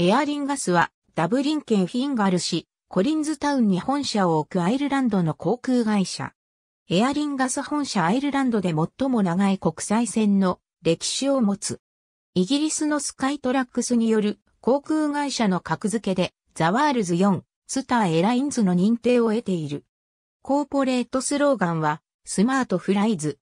エアリンガスは、ダブリン県フィンガル市、コリンズタウンに本社を置くアイルランドの航空会社。エアリンガス本社アイルランドで最も長い国際線の歴史を持つ。イギリスのスカイトラックスによる航空会社の格付けで、ザワールズ4、スターエラインズの認定を得ている。コーポレートスローガンは、スマートフライズ。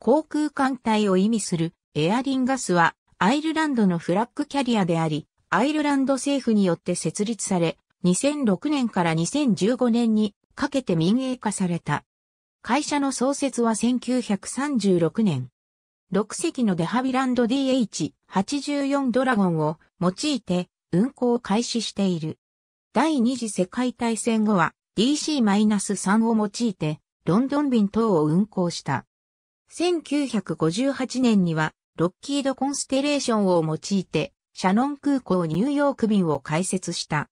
航空艦隊を意味するエアリンガスは、アイルランドのフラッグキャリアであり、アイルランド政府によって設立され、2006年から2015年にかけて民営化された。会社の創設は1936年。6隻のデハビランド DH84 ドラゴンを用いて運行を開始している。第二次世界大戦後は DC-3 を用いてロンドン便等を運行した。1958年にはロッキードコンステレーションを用いてシャノン空港ニューヨーク便を開設した。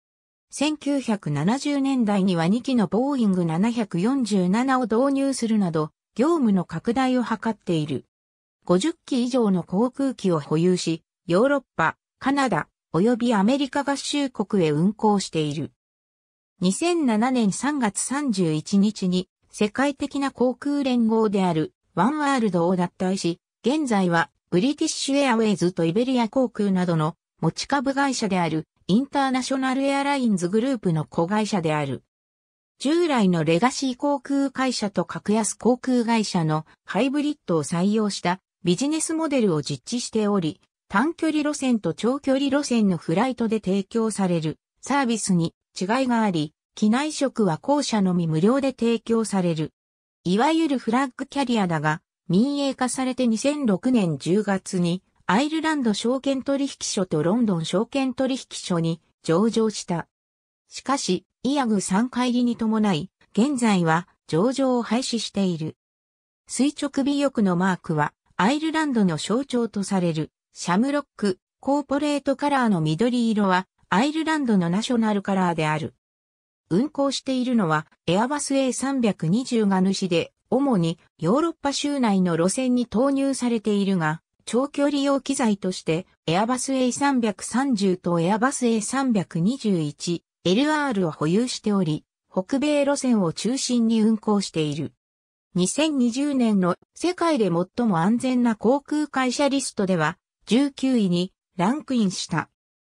1970年代には2機のボーイング747を導入するなど、業務の拡大を図っている。50機以上の航空機を保有し、ヨーロッパ、カナダ、及びアメリカ合衆国へ運航している。2007年3月31日に世界的な航空連合であるワンワールドを脱退し、現在はブリティッシュエアウェイズとイベリア航空などの持ち株会社であるインターナショナルエアラインズグループの子会社である。従来のレガシー航空会社と格安航空会社のハイブリッドを採用したビジネスモデルを実地しており、短距離路線と長距離路線のフライトで提供されるサービスに違いがあり、機内食は後者のみ無料で提供される。いわゆるフラッグキャリアだが、民営化されて2006年10月にアイルランド証券取引所とロンドン証券取引所に上場した。しかし、イアグ3回りに伴い、現在は上場を廃止している。垂直尾翼のマークは、アイルランドの象徴とされる、シャムロック、コーポレートカラーの緑色は、アイルランドのナショナルカラーである。運行しているのは、エアバス A320 が主で、主にヨーロッパ州内の路線に投入されているが、長距離用機材として、エアバス A330 とエアバス A321、LR を保有しており、北米路線を中心に運行している。2020年の世界で最も安全な航空会社リストでは19位にランクインした。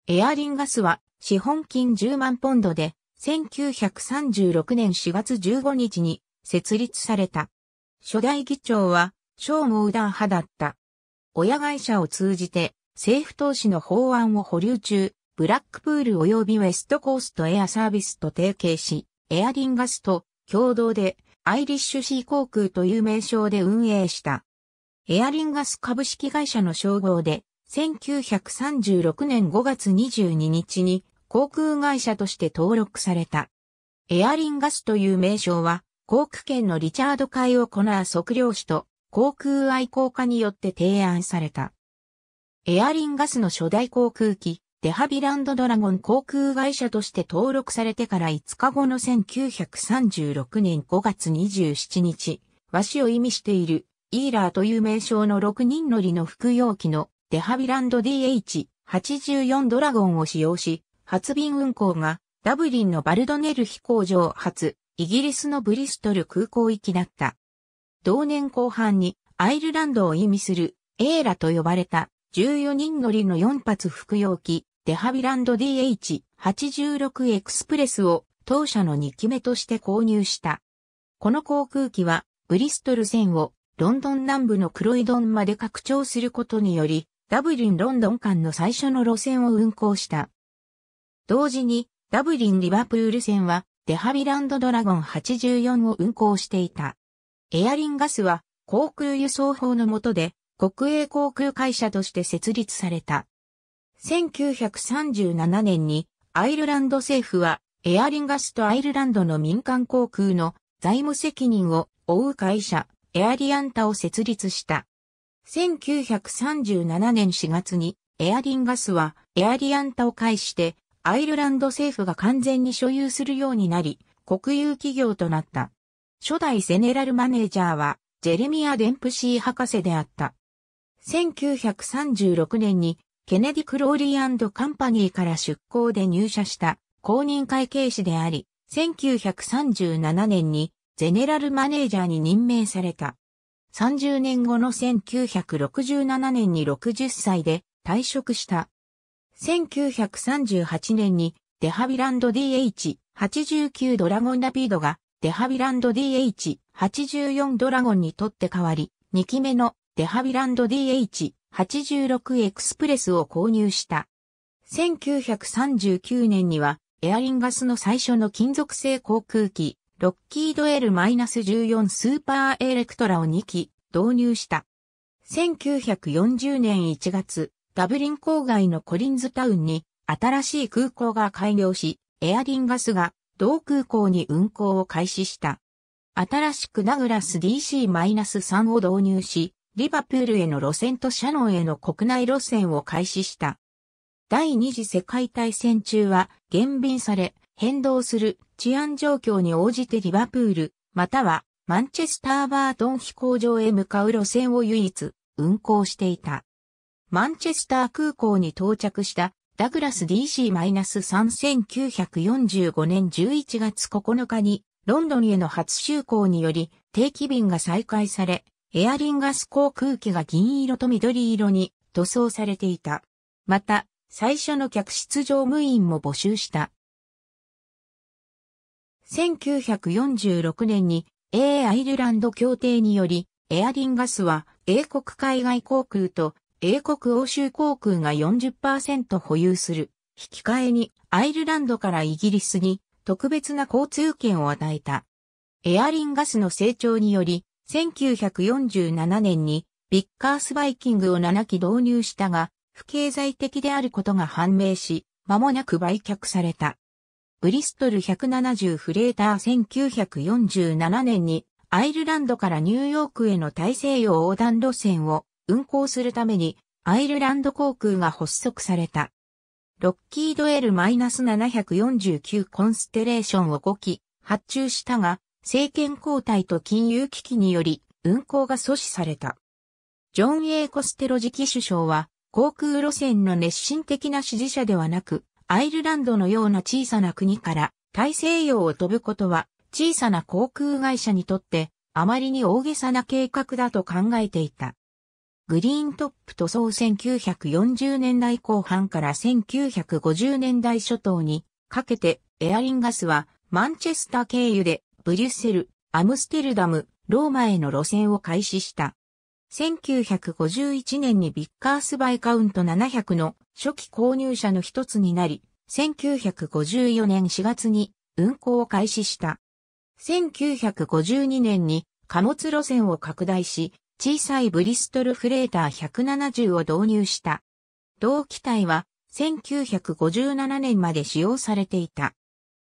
エアリンガスは資本金10万ポンドで1936年4月15日に設立された。初代議長は、小毛段派だった。親会社を通じて、政府投資の法案を保留中、ブラックプール及びウェストコーストエアサービスと提携し、エアリンガスと共同でアイリッシュシー航空という名称で運営した。エアリンガス株式会社の称号で、1936年5月22日に航空会社として登録された。エアリンガスという名称は、航空券のリチャード・会を行う測量士と航空愛好家によって提案された。エアリンガスの初代航空機、デハビランドドラゴン航空会社として登録されてから5日後の1936年5月27日、和紙を意味している、イーラーという名称の6人乗りの服用機のデハビランド DH84 ドラゴンを使用し、発便運行がダブリンのバルドネル飛行場発イギリスのブリストル空港行きだった。同年後半にアイルランドを意味するエーラと呼ばれた14人乗りの4発服用機デハビランド DH86 エクスプレスを当社の2機目として購入した。この航空機はブリストル線をロンドン南部のクロイドンまで拡張することにより、ダブリン・ロンドン間の最初の路線を運行した。同時に、ダブリン・リバプール線は、デハビランドドラゴン84を運航していた。エアリンガスは航空輸送法の下で国営航空会社として設立された。1937年にアイルランド政府はエアリンガスとアイルランドの民間航空の財務責任を負う会社エアリアンタを設立した。1937年4月にエアリンガスはエアリアンタを介してアイルランド政府が完全に所有するようになり、国有企業となった。初代ゼネラルマネージャーは、ジェレミア・デンプシー博士であった。1936年に、ケネディ・クローリーカンパニーから出向で入社した公認会計士であり、1937年にゼネラルマネージャーに任命された。30年後の1967年に60歳で退職した。1938年にデハビランド DH89 ドラゴンラピードがデハビランド DH84 ドラゴンにとって変わり、2期目のデハビランド DH86 エクスプレスを購入した。1939年にはエアリンガスの最初の金属製航空機、ロッキード L-14 スーパーエレクトラを2機導入した。1940年1月、ダブリン郊外のコリンズタウンに新しい空港が開業し、エアリンガスが同空港に運航を開始した。新しくナグラス DC-3 を導入し、リバプールへの路線とシャノンへの国内路線を開始した。第二次世界大戦中は減便され、変動する治安状況に応じてリバプール、またはマンチェスターバートン飛行場へ向かう路線を唯一運行していた。マンチェスター空港に到着したダグラス DC-3945 年11月9日にロンドンへの初就航により定期便が再開され、エアリンガス航空機が銀色と緑色に塗装されていた。また、最初の客室乗務員も募集した。1946年に A アイルランド協定により、エアリンガスは英国海外航空と英国欧州航空が40%保有する。引き換えにアイルランドからイギリスに特別な交通権を与えた。エアリンガスの成長により、1947年にビッカースバイキングを7機導入したが、不経済的であることが判明し、間もなく売却された。ブリストル170フレーター1947年にアイルランドからニューヨークへの大西洋横断路線を運航するためにアイルランド航空が発足された。ロッキード L-749 コンステレーションを5機発注したが、政権交代と金融危機により運航が阻止された。ジョン・エコステロ次期首相は、航空路線の熱心的な支持者ではなく、アイルランドのような小さな国から大西洋を飛ぶことは小さな航空会社にとってあまりに大げさな計画だと考えていた。グリーントップ塗装1940年代後半から1950年代初頭にかけてエアリンガスはマンチェスタ経由でブリュッセル、アムステルダム、ローマへの路線を開始した。1951年にビッカースバイカウント700の初期購入者の一つになり、1954年4月に運行を開始した。1952年に貨物路線を拡大し、小さいブリストルフレーター170を導入した。同機体は1957年まで使用されていた。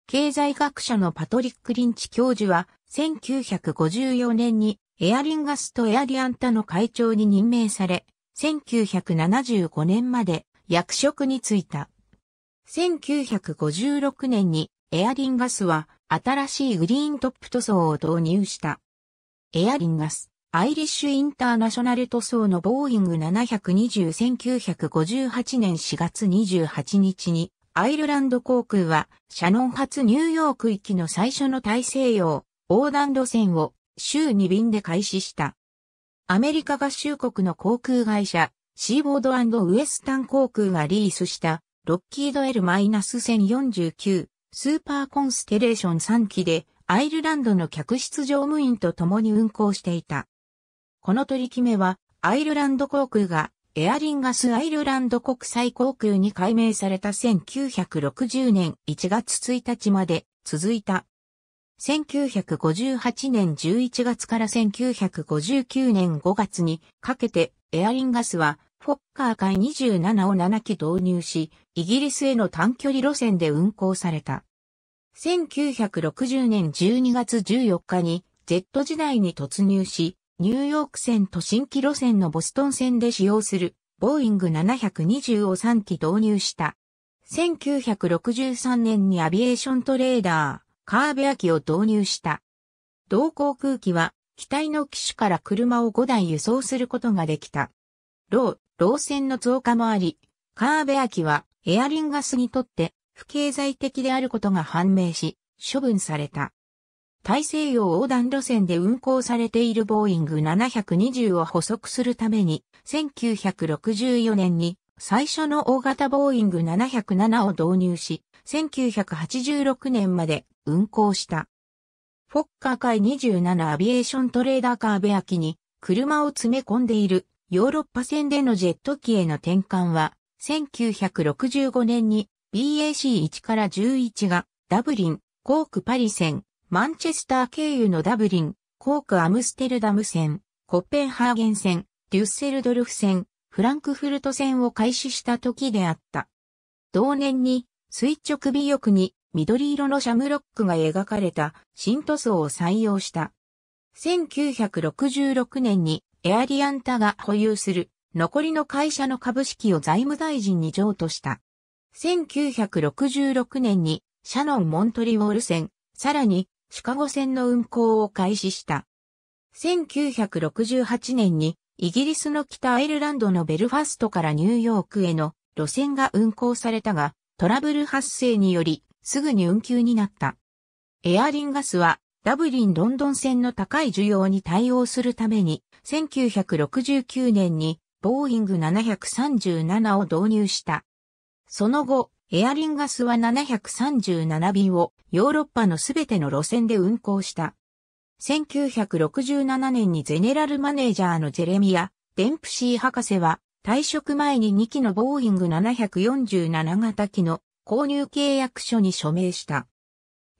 経済学者のパトリック・リンチ教授は1954年にエアリンガスとエアリアンタの会長に任命され、1975年まで役職に就いた。1956年にエアリンガスは新しいグリーントップ塗装を導入した。エアリンガス。アイリッシュインターナショナル塗装のボーイング720-1958年4月28日に、アイルランド航空は、シャノン発ニューヨーク行きの最初の大西洋、横断路線を週2便で開始した。アメリカ合衆国の航空会社、シーボードウエスタン航空がリースした、ロッキード L-1049 スーパーコンステレーション3機で、アイルランドの客室乗務員と共に運航していた。この取り決めは、アイルランド航空が、エアリンガスアイルランド国際航空に改名された1960年1月1日まで続いた。1958年11月から1959年5月にかけてエアリンガスはフォッカー海27を7機導入し、イギリスへの短距離路線で運行された。1960年12月14日に Z 時代に突入し、ニューヨーク線と新規路線のボストン線で使用するボーイング720を3機導入した。1963年にアビエーショントレーダー、カーベア機を導入した。同航空機は機体の機種から車を5台輸送することができた。ロー、ロー線の増加もあり、カーベア機はエアリンガスにとって不経済的であることが判明し、処分された。大西洋横断路線で運行されているボーイング720を補足するために、1964年に最初の大型ボーイング707を導入し、1986年まで運行した。フォッカー海27アビエーショントレーダーカーベア機に車を詰め込んでいるヨーロッパ線でのジェット機への転換は、1965年に BAC1 から11がダブリン、コークパリ線、マンチェスター経由のダブリン、コークアムステルダム線、コッペンハーゲン線、デュッセルドルフ線、フランクフルト線を開始した時であった。同年に垂直尾翼に緑色のシャムロックが描かれた新塗装を採用した。1966年にエアリアンタが保有する残りの会社の株式を財務大臣に譲渡した。1966年にシャノン・モントリオール線、さらにシカゴ線の運行を開始した。1968年にイギリスの北アイルランドのベルファストからニューヨークへの路線が運行されたが、トラブル発生によりすぐに運休になった。エアリンガスはダブリン・ロンドン線の高い需要に対応するために、1969年にボーイング737を導入した。その後、エアリンガスは737便をヨーロッパのすべての路線で運行した。1967年にゼネラルマネージャーのジェレミア・デンプシー博士は退職前に2機のボーイング747型機の購入契約書に署名した。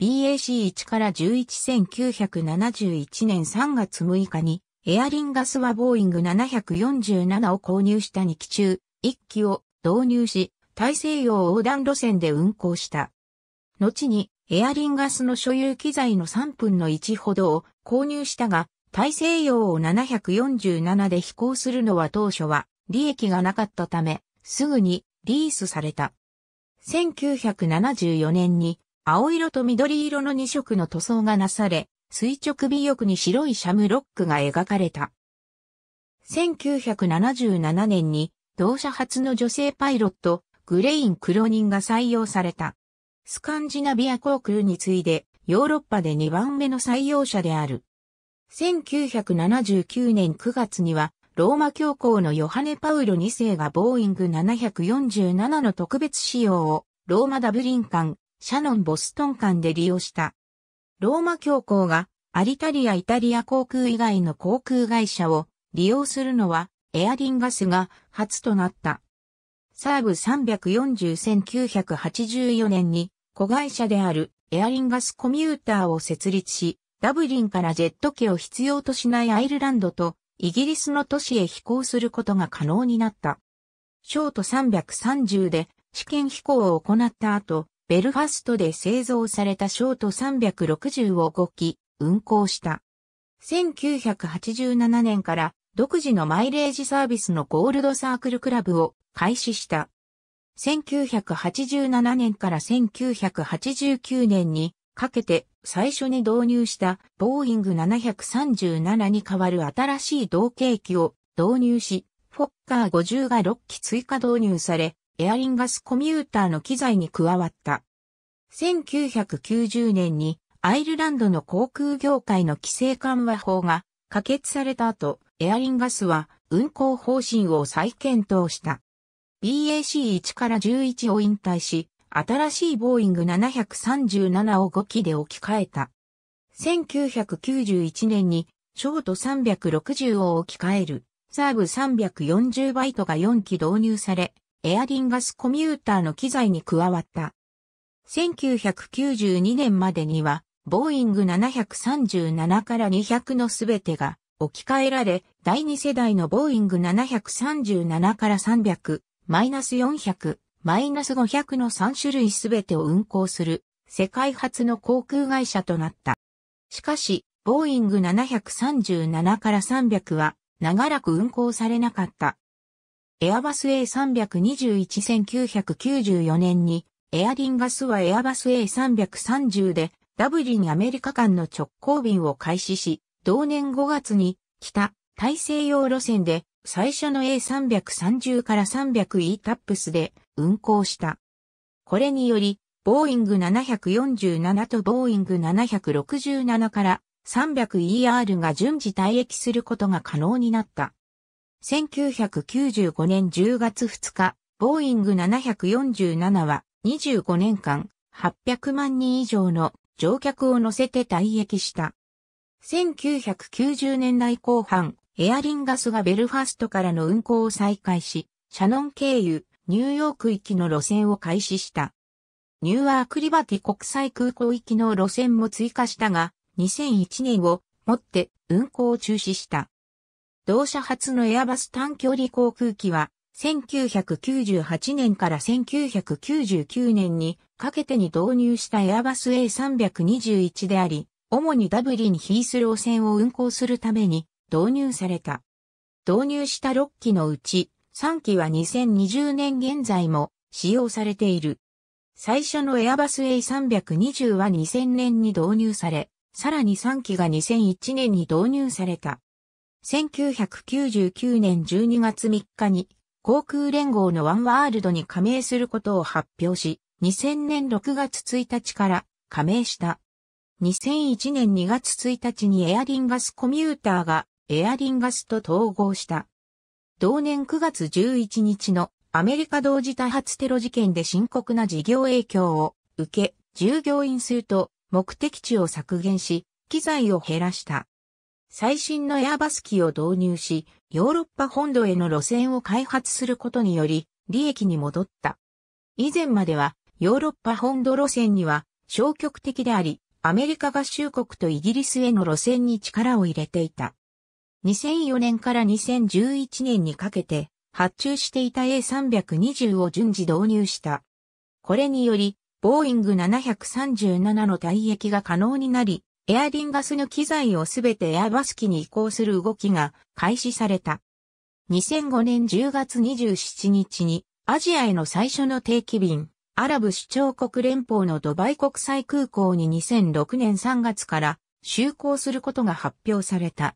BAC1 から111971年3月6日にエアリンガスはボーイング747を購入した2機中1機を導入し大西洋横断路線で運行した。後にエアリンガスの所有機材の3分の1ほどを購入したが、大西洋を747で飛行するのは当初は利益がなかったため、すぐにリースされた。1974年に青色と緑色の2色の塗装がなされ、垂直尾翼に白いシャムロックが描かれた。1977年に同社初の女性パイロット、グレイン・クロニンが採用された。スカンジナビア航空に次いでヨーロッパで2番目の採用者である。1979年9月にはローマ教皇のヨハネ・パウロ2世がボーイング747の特別仕様をローマ・ダブリン間、シャノン・ボストン間で利用した。ローマ教皇がアリタリア・イタリア航空以外の航空会社を利用するのはエアリンガスが初となった。サーブ340-1984年に子会社であるエアリンガスコミューターを設立し、ダブリンからジェット機を必要としないアイルランドとイギリスの都市へ飛行することが可能になった。ショート330で試験飛行を行った後、ベルファストで製造されたショート360を5機運行した。1987年から独自のマイレージサービスのゴールドサークルクラブを開始した。1987年から1989年にかけて最初に導入したボーイング737に代わる新しい同型機を導入し、フォッカー50が6機追加導入され、エアリンガスコミューターの機材に加わった。1990年にアイルランドの航空業界の規制緩和法が可決された後、エアリンガスは運航方針を再検討した。BAC1 から11を引退し、新しいボーイング737を5機で置き換えた。1991年に、ショート360を置き換える、サーブ340バイトが4機導入され、エアリンガスコミューターの機材に加わった。1992年までには、ボーイング737から200のすべてが置き換えられ、第2世代のボーイング737から300、マイナス400、マイナス500の3種類すべてを運航する世界初の航空会社となった。しかし、ボーイング737から300は長らく運航されなかった。エアバス A321-1994 年に、エアリンガスはエアバス A330 でダブリンアメリカ間の直行便を開始し、同年5月に北大西洋路線で最初の A330 から 300E タップスで運行した。これにより、ボーイング747とボーイング767から 300ER が順次退役することが可能になった。1995年10月2日、ボーイング747は25年間800万人以上の乗客を乗せて退役した。1990年代後半、エアリンガスがベルファストからの運行を再開し、シャノン経由、ニューヨーク行きの路線を開始した。ニューアークリバティ国際空港行きの路線も追加したが、2001年をもって運行を中止した。同社初のエアバス短距離航空機は、1998年から1999年にかけてに導入したエアバス A321 であり、主にダブリン・ヒースロー線を運行するために導入された。導入した6機のうち、3機は2020年現在も使用されている。最初のエアバス A320 は2000年に導入され、さらに3機が2001年に導入された。1999年12月3日に航空連合のワンワールドに加盟することを発表し、2000年6月1日から加盟した。2001年2月1日にエアリンガスコミューターがエアリンガスと統合した。同年9月11日のアメリカ同時多発テロ事件で深刻な事業影響を受け、従業員数と目的地を削減し、機材を減らした。最新のエアバス機を導入し、ヨーロッパ本土への路線を開発することにより、利益に戻った。以前までは、ヨーロッパ本土路線には消極的であり、アメリカ合衆国とイギリスへの路線に力を入れていた。2004年から2011年にかけて発注していた A320 を順次導入した。これにより、ボーイング737の退役が可能になり、エアリンガスの機材をすべてエアバス機に移行する動きが開始された。2005年10月27日にアジアへの最初の定期便、アラブ首長国連邦のドバイ国際空港に2006年3月から就航することが発表された。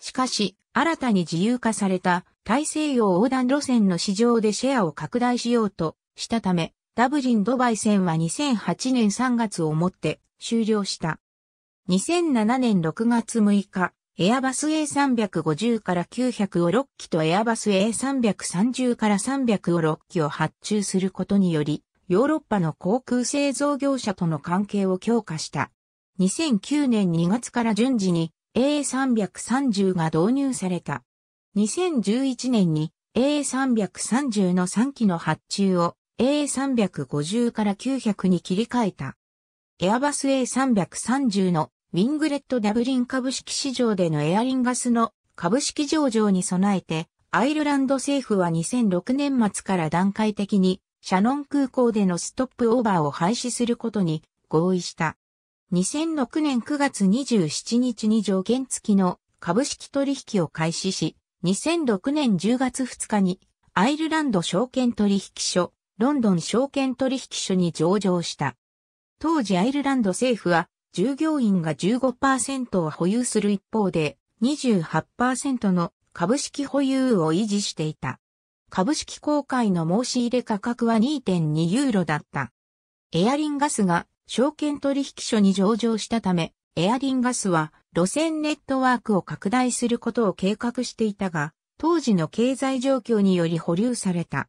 しかし、新たに自由化された大西洋横断路線の市場でシェアを拡大しようとしたため、ダブリン・ドバイ線は2008年3月をもって終了した。2007年6月6日、エアバス A350 から900を6機とエアバス A330 から300を6機を発注することにより、ヨーロッパの航空製造業者との関係を強化した。2009年2月から順次に A330 が導入された。2011年に A330 の3機の発注を A350 から900に切り替えた。エアバス A330 のウィングレットダブリン株式市場でのエアリンガスの株式上場に備えて、アイルランド政府は2006年末から段階的にシャノン空港でのストップオーバーを廃止することに合意した。2006年9月27日に条件付きの株式取引を開始し、2006年10月2日にアイルランド証券取引所、ロンドン証券取引所に上場した。当時アイルランド政府は従業員が15%を保有する一方で28%の株式保有を維持していた。株式公開の申し入れ価格は2.2ユーロだった。エアリンガスが証券取引所に上場したため、エアリンガスは路線ネットワークを拡大することを計画していたが、当時の経済状況により保留された。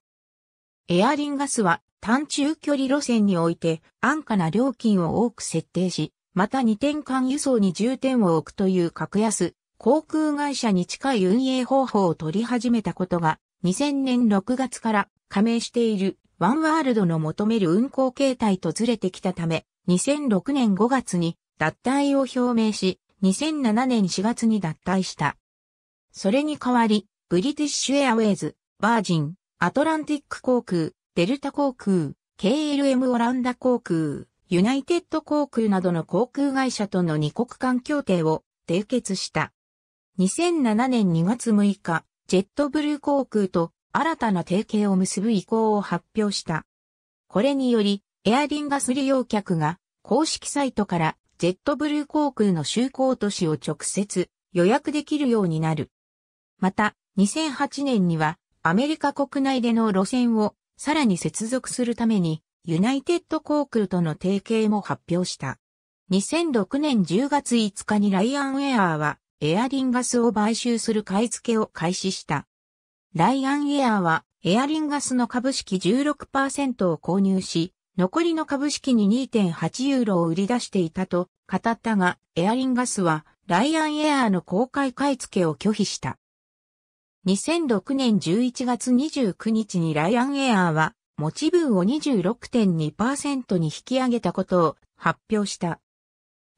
エアリンガスは短中距離路線において安価な料金を多く設定し、また二点間輸送に重点を置くという格安、航空会社に近い運営方法を取り始めたことが2000年6月から加盟しているワンワールドの求める運行形態とずれてきたため、2006年5月に脱退を表明し、2007年4月に脱退した。それに代わり、ブリティッシュエアウェイズ、バージン、アトランティック航空、デルタ航空、KLM オランダ航空、ユナイテッド航空などの航空会社との二国間協定を締結した。2007年2月6日、ジェットブルー航空と新たな提携を結ぶ意向を発表した。これにより、エアリンガス利用客が公式サイトからジェットブルー航空の就航都市を直接予約できるようになる。また、2008年にはアメリカ国内での路線をさらに接続するためにユナイテッド航空との提携も発表した。2006年10月5日にライアンウェアはエアリンガスを買収する買い付けを開始した。ライアンエアは、エアリンガスの株式16%を購入し、残りの株式に2.8ユーロを売り出していたと語ったが、エアリンガスは、ライアンエアーの公開買い付けを拒否した。2006年11月29日にライアンエアーは、持ち分を26.2%に引き上げたことを発表した。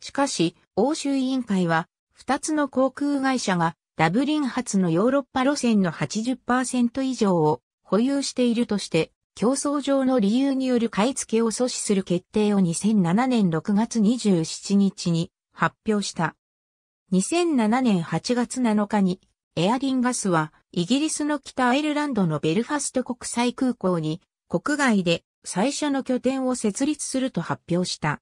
しかし、欧州委員会は、2つの航空会社がダブリン発のヨーロッパ路線の80%以上を保有しているとして、競争上の理由による買い付けを阻止する決定を2007年6月27日に発表した。2007年8月7日に、エアリンガスは、イギリスの北アイルランドのベルファスト国際空港に、国外で最初の拠点を設立すると発表した。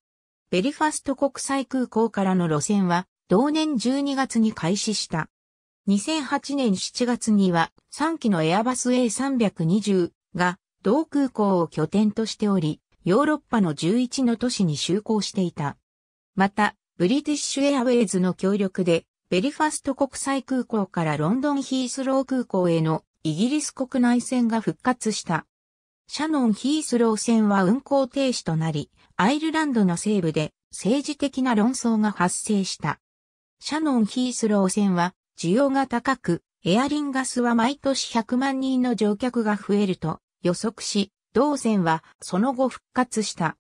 ベルファスト国際空港からの路線は、同年12月に開始した。2008年7月には3機のエアバス A320 が同空港を拠点としており、ヨーロッパの11の都市に就航していた。また、ブリティッシュエアウェイズの協力で、ベリファスト国際空港からロンドンヒースロー空港へのイギリス国内線が復活した。シャノンヒースロー線は運行停止となり、アイルランドの西部で政治的な論争が発生した。シャノンヒースロー線は需要が高く、エアリンガスは毎年100万人の乗客が増えると予測し、同線はその後復活した。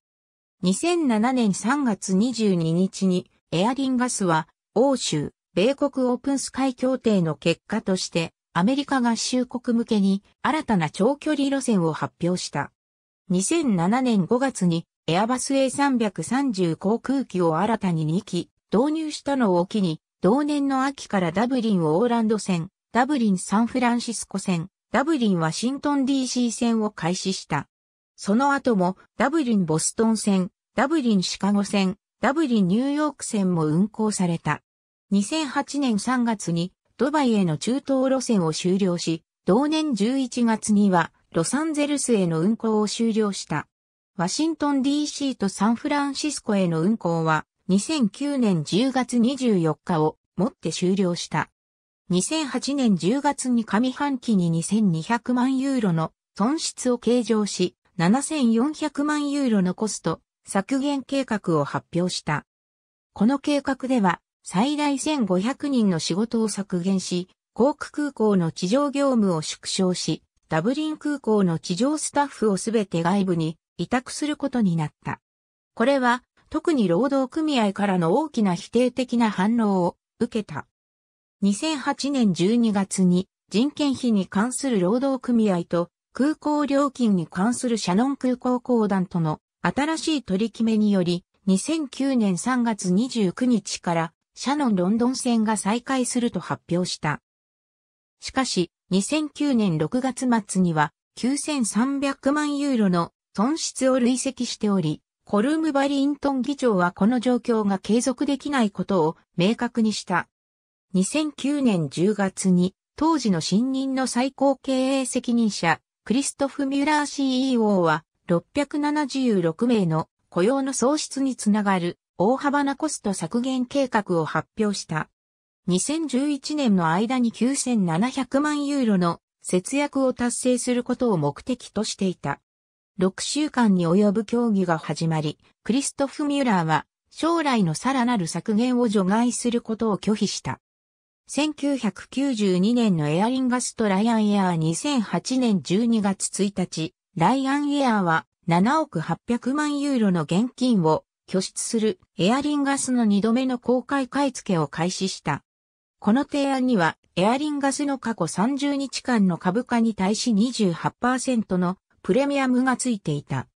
2007年3月22日にエアリンガスは欧州、米国オープンスカイ協定の結果としてアメリカ合衆国向けに新たな長距離路線を発表した。2007年5月にエアバス A330 航空機を新たに2機導入したのを機に同年の秋からダブリンオーランド線、ダブリンサンフランシスコ線、ダブリンワシントン DC 線を開始した。その後もダブリンボストン線、ダブリンシカゴ線、ダブリンニューヨーク線も運行された。2008年3月にドバイへの中東路線を終了し、同年11月にはロサンゼルスへの運行を終了した。ワシントン DC とサンフランシスコへの運行は2009年10月24日をもって終了した。2008年10月に上半期に2200万ユーロの損失を計上し、7400万ユーロのコスト削減計画を発表した。この計画では、最大1500人の仕事を削減し、航空空港の地上業務を縮小し、ダブリン空港の地上スタッフをすべて外部に委託することになった。これは特に労働組合からの大きな否定的な反応を受けた。2008年12月に人件費に関する労働組合と空港料金に関するシャノン空港公団との新しい取り決めにより2009年3月29日からシャノンロンドン線が再開すると発表した。しかし2009年6月末には9300万ユーロの損失を累積しており、コルムバリントン議長はこの状況が継続できないことを明確にした。2009年10月に当時の新任の最高経営責任者、クリストフ・ミュラー CEO は676名の雇用の創出につながる大幅なコスト削減計画を発表した。2011年の間に9700万ユーロの節約を達成することを目的としていた。6週間に及ぶ協議が始まり、クリストフ・ミュラーは将来のさらなる削減を除外することを拒否した。1992年のエアリンガスとライアンエアー2008年12月1日、ライアンエアーは7億800万ユーロの現金を拠出するエアリンガスの2度目の公開買付を開始した。この提案にはエアリンガスの過去30日間の株価に対し28%のプレミアムがついていた。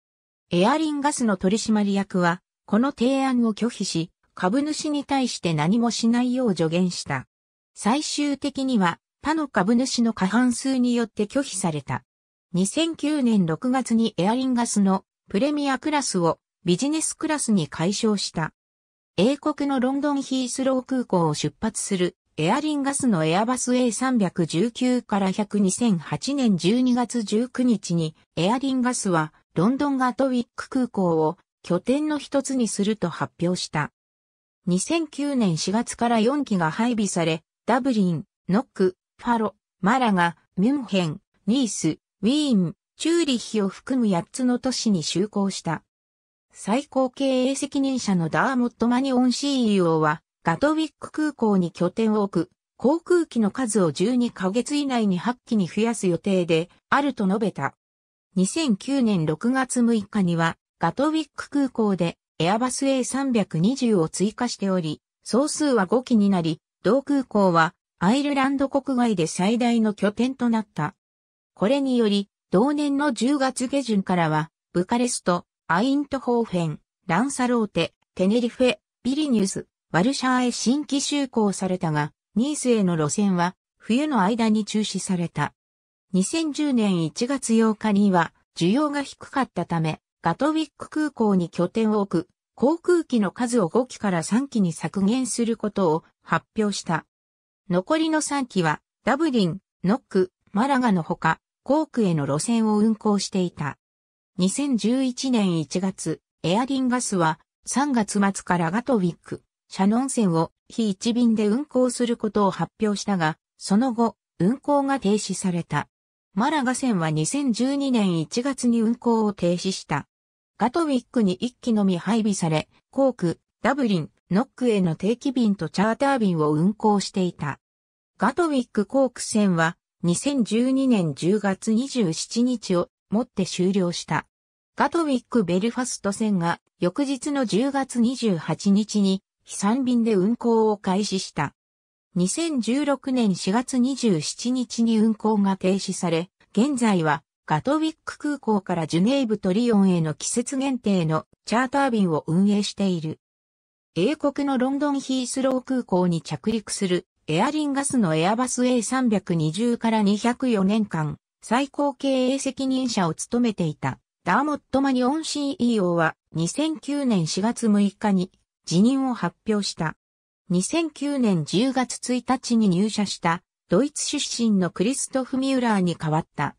エアリンガスの取締役は、この提案を拒否し、株主に対して何もしないよう助言した。最終的には、他の株主の過半数によって拒否された。2009年6月にエアリンガスのプレミアクラスをビジネスクラスに解消した。英国のロンドンヒースロー空港を出発するエアリンガスのエアバス A319 から1002008年12月19日に、エアリンガスはロンドンガトウィック空港を拠点の一つにすると発表した。2009年4月から4機が配備され、ダブリン、ノック、ファロ、マラガ、ミュンヘン、ニース、ウィーン、チューリッヒを含む8つの都市に就航した。最高経営責任者のダーモット・マニオン CEO は、ガトウィック空港に拠点を置く、航空機の数を12ヶ月以内に8機に増やす予定で、あると述べた。2009年6月6日には、ガトウィック空港で、エアバス A320 を追加しており、総数は5機になり、同空港は、アイルランド国外で最大の拠点となった。これにより、同年の10月下旬からは、ブカレスト、アイントホーフェン、ランサローテ、テネリフェ、ビリニュース、ワルシャーへ新規就航されたが、ニースへの路線は冬の間に中止された。2010年1月8日には需要が低かったため、ガトウィック空港に拠点を置く航空機の数を5機から3機に削減することを発表した。残りの3機はダブリン、ノック、マラガのほか、航空への路線を運行していた。2011年1月、エアリンガスは3月末からガトウィック、シャノン線を非一便で運行することを発表したが、その後、運行が停止された。マラガ線は2012年1月に運行を停止した。ガトウィックに一機のみ配備され、コーク、ダブリン、ノックへの定期便とチャーター便を運行していた。ガトウィックコーク線は2012年10月27日をもって終了した。ガトウィック・ベルファスト線が翌日の10月28日に3便で運行を開始した。2016年4月27日に運行が停止され、現在はガトウィック空港からジュネーブとリヨンへの季節限定のチャーター便を運営している。英国のロンドンヒースロー空港に着陸するエアリンガスのエアバス A320 から204年間最高経営責任者を務めていたダーモット・マニオン CEO は2009年4月6日に辞任を発表した。2009年10月1日に入社したドイツ出身のクリストフ・ミューラーに変わった。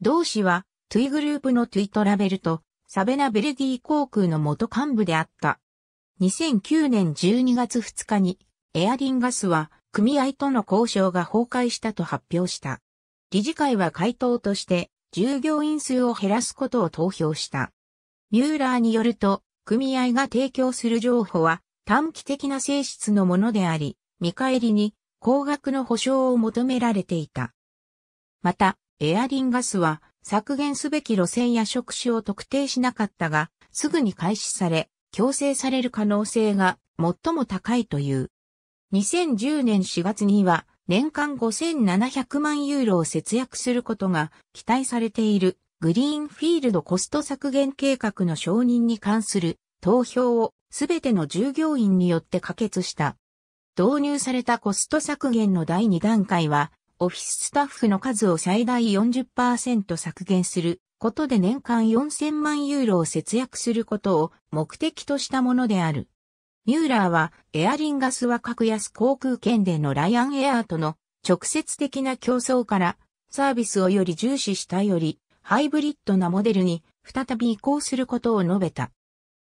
同氏はトゥイグループのトゥイトラベルとサベナベルディ航空の元幹部であった。2009年12月2日にエアリンガスは組合との交渉が崩壊したと発表した。理事会は回答として従業員数を減らすことを投票した。ミューラーによると組合が提供する情報は短期的な性質のものであり、見返りに高額の保証を求められていた。また、エアリンガスは削減すべき路線や職種を特定しなかったが、すぐに開始され、強制される可能性が最も高いという。2010年4月には年間5700万ユーロを節約することが期待されているグリーンフィールドコスト削減計画の承認に関する投票をすべての従業員によって可決した。導入されたコスト削減の第2段階は、オフィススタッフの数を最大40%削減することで年間4000万ユーロを節約することを目的としたものである。ミューラーはエアリンガスは格安航空圏でのライアンエアーとの直接的な競争からサービスをより重視したよりハイブリッドなモデルに再び移行することを述べた。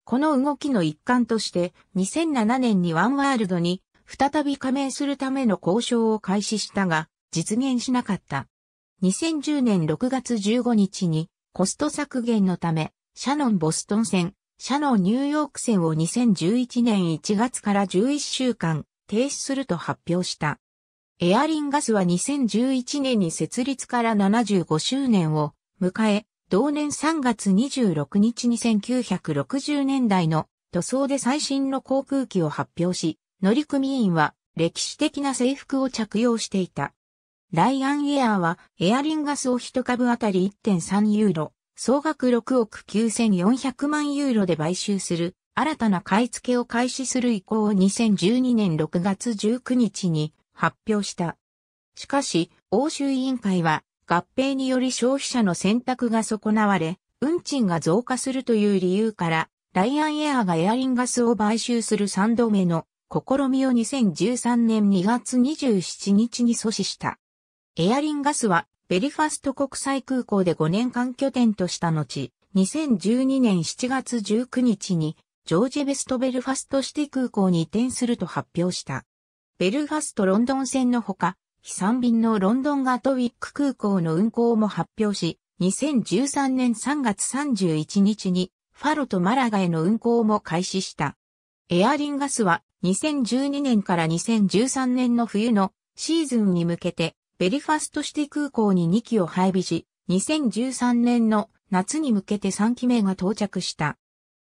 この動きの一環として2007年にワンワールドに再び加盟するための交渉を開始したが実現しなかった。2010年6月15日にコスト削減のためシャノンボストン線、シャノンニューヨーク線を2011年1月から11週間停止すると発表した。エアリンガスは2011年に設立から75周年を迎え、同年3月26日に1960年代の塗装で最新の航空機を発表し、乗組員は歴史的な制服を着用していた。ライアンエアーはエアリンガスを1株あたり1.3ユーロ、総額6億9400万ユーロで買収する新たな買い付けを開始する意向を2012年6月19日に発表した。しかし、欧州委員会は合併により消費者の選択が損なわれ、運賃が増加するという理由から、ライアンエアがエアリンガスを買収する3度目の試みを2013年2月27日に阻止した。エアリンガスはベリファスト国際空港で5年間拠点とした後、2012年7月19日にジョージ・ベスト・ベルファストシティ空港に移転すると発表した。ベルファスト・ロンドン線のほか、飛散便のロンドンガトウィック空港の運航も発表し、2013年3月31日にファロとマラガへの運航も開始した。エアリンガスは2012年から2013年の冬のシーズンに向けてベリファストシティ空港に2機を配備し、2013年の夏に向けて3機目が到着した。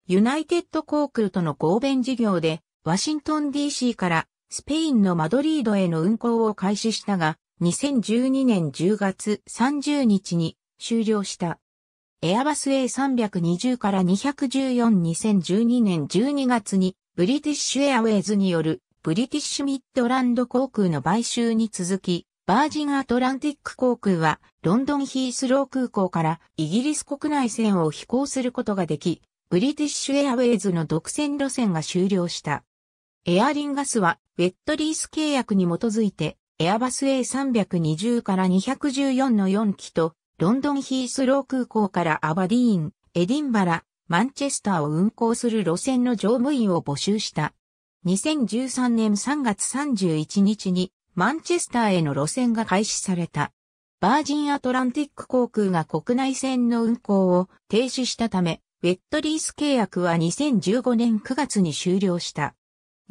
ユナイテッド航空との合弁事業で、ワシントン DC からスペインのマドリードへの運行を開始したが、2012年10月30日に終了した。エアバス A320 から2142012年12月にブリティッシュエアウェイズによるブリティッシュミッドランド航空の買収に続き、バージンアトランティック航空はロンドンヒースロー空港からイギリス国内線を飛行することができ、ブリティッシュエアウェイズの独占路線が終了した。エアリンガスは、ウェットリース契約に基づいて、エアバス A320 から214の4機と、ロンドンヒースロー空港からアバディーン、エディンバラ、マンチェスターを運航する路線の乗務員を募集した。2013年3月31日にマンチェスターへの路線が開始された。バージンアトランティック航空が国内線の運航を停止したため、ウェットリース契約は2015年9月に終了した。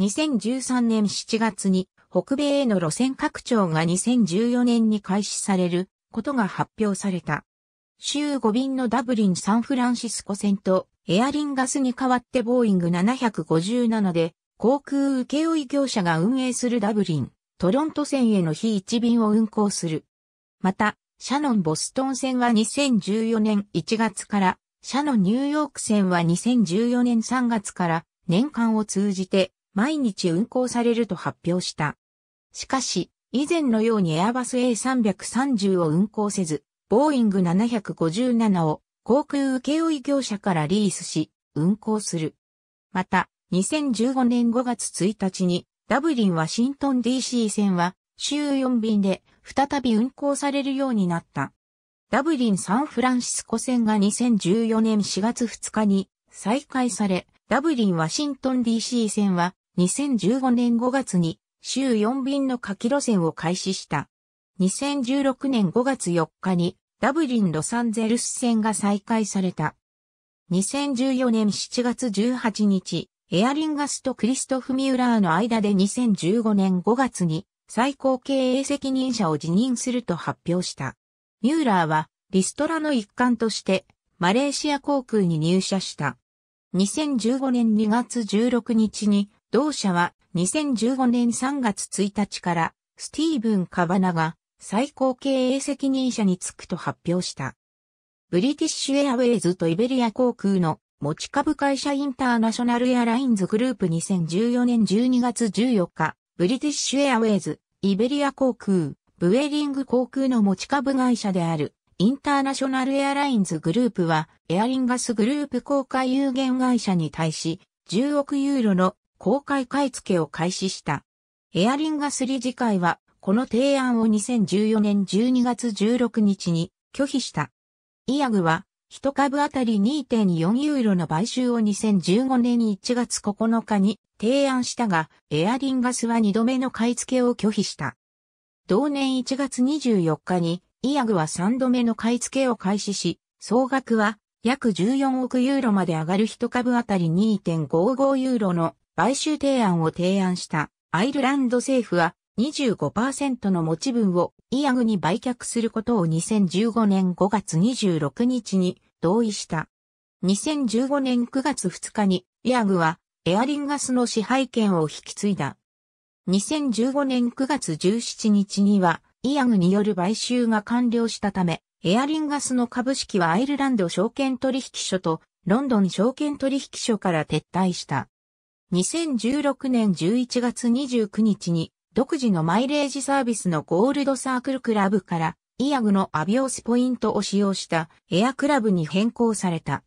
2013年7月に北米への路線拡張が2014年に開始されることが発表された。週5便のダブリン・サンフランシスコ線とエアリンガスに代わってボーイング757で航空請負業者が運営するダブリン、トロント線への非一便を運行する。また、シャノン・ボストン線は2014年1月から、シャノン・ニューヨーク線は2014年3月から年間を通じて毎日運行されると発表した。しかし、以前のようにエアバス A330 を運行せず、ボーイング757を航空請負業者からリースし、運行する。また、2015年5月1日に、ダブリン・ワシントン DC 線は、週4便で再び運行されるようになった。ダブリン・サンフランシスコ線が2014年4月2日に再開され、ダブリン・ワシントン DC 線は2015年5月に週4便の夏季路線を開始した。2016年5月4日にダブリン・ロサンゼルス線が再開された。2014年7月18日、エアリンガスとクリストフ・ミューラーの間で2015年5月に最高経営責任者を辞任すると発表した。ミューラーはリストラの一環としてマレーシア航空に入社した。2015年2月16日に同社は2015年3月1日からスティーブン・カバナが最高経営責任者に就くと発表した。ブリティッシュエアウェイズとイベリア航空の持ち株会社インターナショナルエアラインズグループ2014年12月14日、ブリティッシュエアウェイズ、イベリア航空、ブエリング航空の持ち株会社である、インターナショナルエアラインズグループは、エアリンガスグループ公開有限会社に対し、10億ユーロの公開買い付けを開始した。エアリンガス理事会は、この提案を2014年12月16日に拒否した。イアグは、1株あたり2.4ユーロの買収を2015年1月9日に提案したが、エアリンガスは2度目の買い付けを拒否した。同年1月24日に、イアグは3度目の買い付けを開始し、総額は約14億ユーロまで上がる1株あたり2.55ユーロの買収提案を提案したアイルランド政府は25%の持ち分をイアグに売却することを2015年5月26日に同意した。2015年9月2日にイアグはエアリンガスの支配権を引き継いだ。2015年9月17日にはイアグによる買収が完了したため、エアリンガスの株式はアイルランド証券取引所とロンドン証券取引所から撤退した。2016年11月29日に独自のマイレージサービスのゴールドサークルクラブからイアグのアビオスポイントを使用したエアクラブに変更された。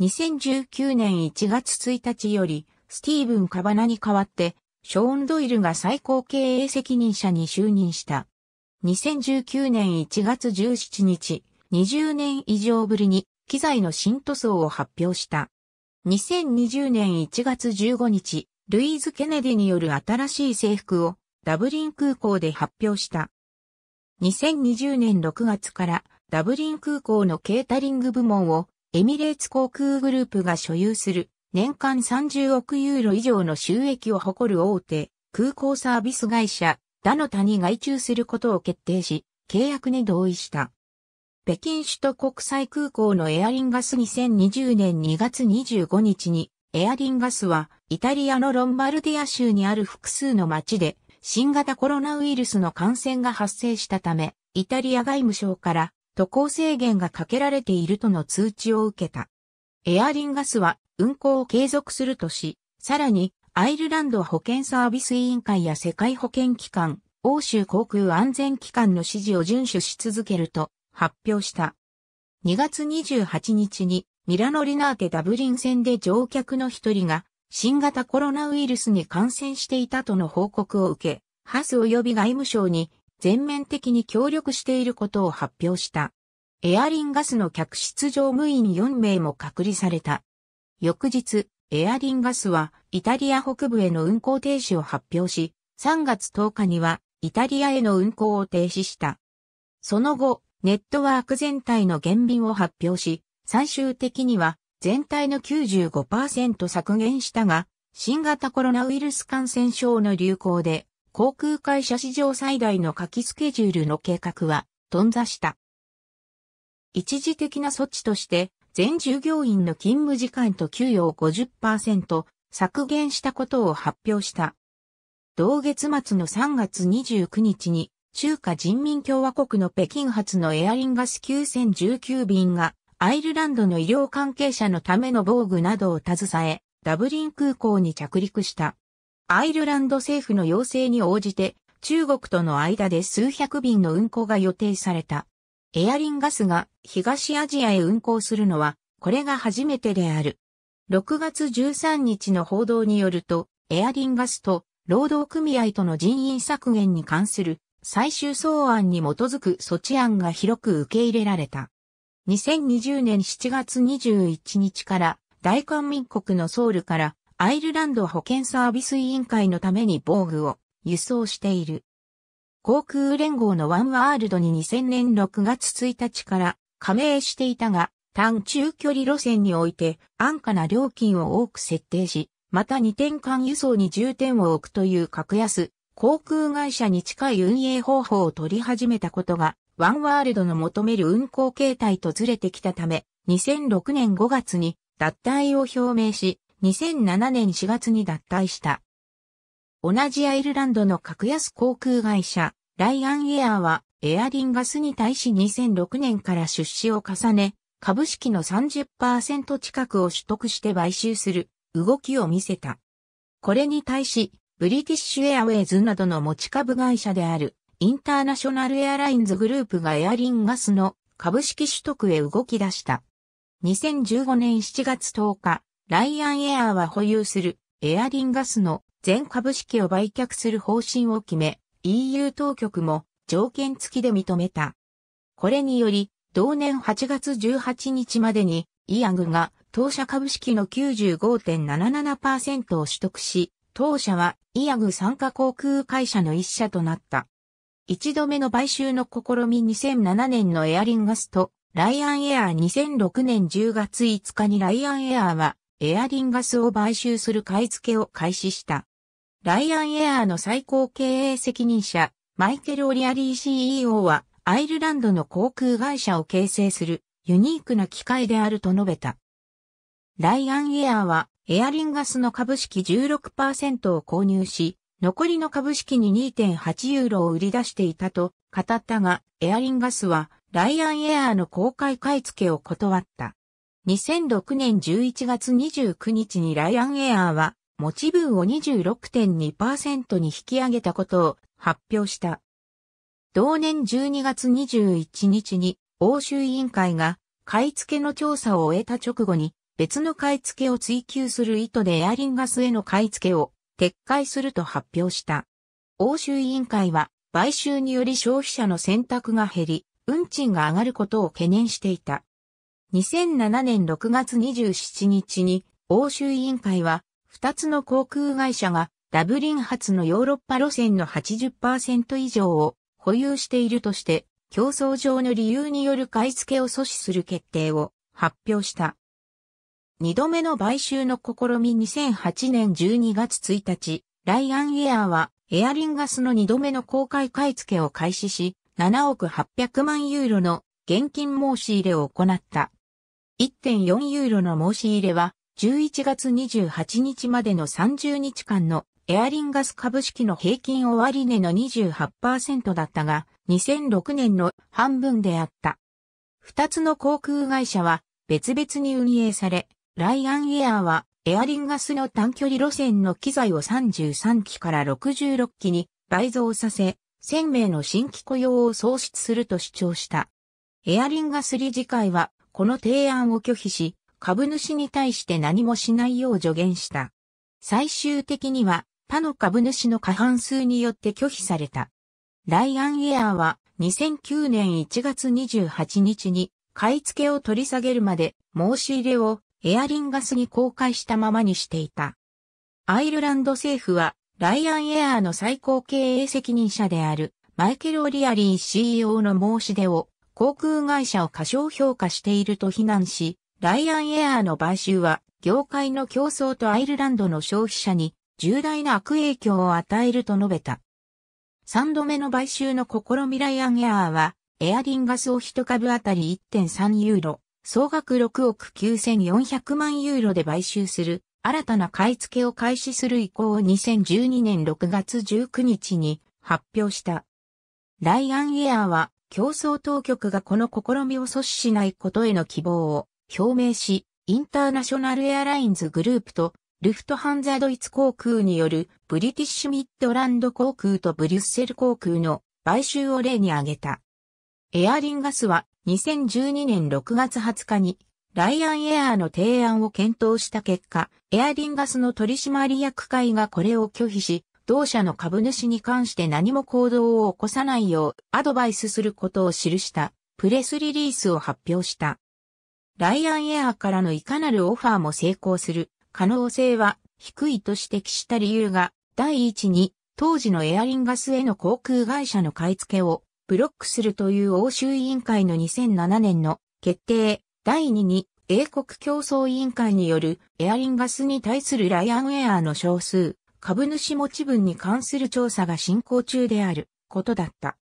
2019年1月1日よりスティーブン・カバナに代わってショーン・ドイルが最高経営責任者に就任した。2019年1月17日、20年以上ぶりに機材の新塗装を発表した。2020年1月15日、ルイーズ・ケネディによる新しい制服をダブリン空港で発表した。2020年6月からダブリン空港のケータリング部門をエミレーツ航空グループが所有する年間30億ユーロ以上の収益を誇る大手空港サービス会社ダノタに外注することを決定し契約に同意した。北京首都国際空港のエアリンガス2020年2月25日に、エアリンガスはイタリアのロンバルディア州にある複数の町で新型コロナウイルスの感染が発生したため、イタリア外務省から渡航制限がかけられているとの通知を受けた。エアリンガスは運航を継続するとし、さらにアイルランド保健サービス委員会や世界保健機関、欧州航空安全機関の指示を遵守し続けると発表した。2月28日にミラノ・リナーテ・ダブリン線で乗客の一人が新型コロナウイルスに感染していたとの報告を受け、ハス及び外務省に全面的に協力していることを発表した。エアリンガスの客室乗務員4名も隔離された。翌日、エアリンガスはイタリア北部への運行停止を発表し、3月10日にはイタリアへの運行を停止した。その後、ネットワーク全体の減便を発表し、最終的には全体の95%削減したが、新型コロナウイルス感染症の流行で、航空会社史上最大の夏季スケジュールの計画は、頓挫した。一時的な措置として、全従業員の勤務時間と給与を50%削減したことを発表した。同月末の3月29日に中華人民共和国の北京発のエアリンガス9019便が、アイルランドの医療関係者のための防具などを携え、ダブリン空港に着陸した。アイルランド政府の要請に応じて、中国との間で数百便の運航が予定された。エアリンガスが東アジアへ運航するのは、これが初めてである。6月13日の報道によると、エアリンガスと労働組合との人員削減に関する最終草案に基づく措置案が広く受け入れられた。2020年7月21日から大韓民国のソウルからアイルランド保健サービス委員会のために防具を輸送している。航空連合のワンワールドに2000年6月1日から加盟していたが、短中距離路線において安価な料金を多く設定し、また2点間輸送に重点を置くという格安航空会社に近い運営方法を取り始めたことが、ワンワールドの求める運航形態とずれてきたため、2006年5月に脱退を表明し、2007年4月に脱退した。同じアイルランドの格安航空会社、ライアンエアーは、エアリンガスに対し2006年から出資を重ね、株式の30%近くを取得して買収する動きを見せた。これに対し、ブリティッシュエアウェイズなどの持ち株会社である、インターナショナルエアラインズグループがエアリンガスの株式取得へ動き出した。2015年7月10日、ライアンエアーは保有するエアリンガスの全株式を売却する方針を決め、EU 当局も条件付きで認めた。これにより、同年8月18日までに、イアグが当社株式の95.77%を取得し、当社はイアグ参加航空会社の一社となった。一度目の買収の試み2007年のエアリンガスとライアンエアー2006年10月5日にライアンエアーはエアリンガスを買収する買い付けを開始した。ライアンエアーの最高経営責任者、マイケル・オリアリー CEO はアイルランドの航空会社を形成するユニークな機会であると述べた。ライアンエアーはエアリンガスの株式16%を購入し、残りの株式に2.8ユーロを売り出していたと語ったが、エアリンガスはライアンエアーの公開買い付けを断った。2006年11月29日にライアンエアーは持ち分を26.2%に引き上げたことを発表した。同年12月21日に欧州委員会が買い付けの調査を終えた直後に別の買い付けを追求する意図でエアリンガスへの買い付けを撤回すると発表した。欧州委員会は買収により消費者の選択が減り、運賃が上がることを懸念していた。2007年6月27日に欧州委員会は2つの航空会社がダブリン発のヨーロッパ路線の80%以上を保有しているとして競争上の理由による買い付けを阻止する決定を発表した。二度目の買収の試み2008年12月1日、ライアンエアーはエアリンガスの二度目の公開買付を開始し、7億800万ユーロの現金申し入れを行った。1.4ユーロの申し入れは、11月28日までの30日間のエアリンガス株式の平均終わり値の28%だったが、2006年の半分であった。2つの航空会社は別々に運営され、ライアンエアーは、エアリンガスの短距離路線の機材を33機から66機に倍増させ、1000名の新規雇用を創出すると主張した。エアリンガス理事会は、この提案を拒否し、株主に対して何もしないよう助言した。最終的には、他の株主の過半数によって拒否された。ライアンエアーは、2009年1月28日に、買い付けを取り下げるまで申し入れをエアリンガスに公開したままにしていた。アイルランド政府は、ライアンエアーの最高経営責任者である、マイケル・オリアリー CEO の申し出を、航空会社を過小評価していると非難し、ライアンエアーの買収は、業界の競争とアイルランドの消費者に重大な悪影響を与えると述べた。3度目の買収の試みライアンエアーは、エアリンガスを1株あたり1.3ユーロ、総額6億9400万ユーロで買収する、新たな買い付けを開始する意向を2012年6月19日に発表した。ライアンエアーは競争当局がこの試みを阻止しないことへの希望を表明し、インターナショナルエアラインズグループとルフトハンザドイツ航空によるブリティッシュミッドランド航空とブリュッセル航空の買収を例に挙げた。エアリンガスは2012年6月20日に、ライアンエアーの提案を検討した結果、エアリンガスの取締役会がこれを拒否し、同社の株主に関して何も行動を起こさないようアドバイスすることを記したプレスリリースを発表した。ライアンエアーからのいかなるオファーも成功する可能性は低いと指摘した理由が、第一に当時のエアリンガスへの航空会社の買い付けをブロックするという欧州委員会の2007年の決定第2に英国競争委員会によるエアリンガスに対するライアンウェアの少数株主持ち分に関する調査が進行中であることだった。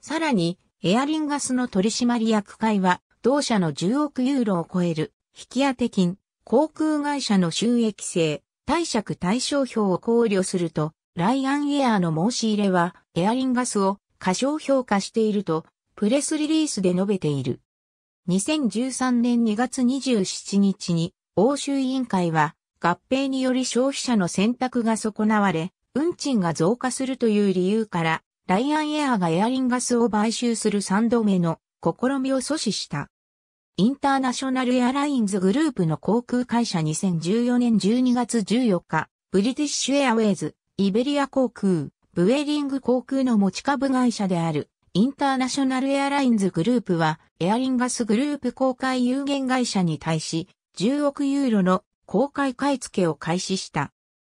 さらにエアリンガスの取締役会は同社の10億ユーロを超える引き当て金、航空会社の収益性、貸借対照表を考慮すると、ライアンエアーの申し入れは、エアリンガスを過小評価していると、プレスリリースで述べている。2013年2月27日に、欧州委員会は、合併により消費者の選択が損なわれ、運賃が増加するという理由から、ライアンエアがエアリンガスを買収する3度目の試みを阻止した。インターナショナルエアラインズグループの航空会社2014年12月14日、ブリティッシュエアウェイズ、イベリア航空、ブエリング航空の持ち株会社である、インターナショナルエアラインズグループは、エアリンガスグループ公開有限会社に対し、10億ユーロの公開買付を開始した。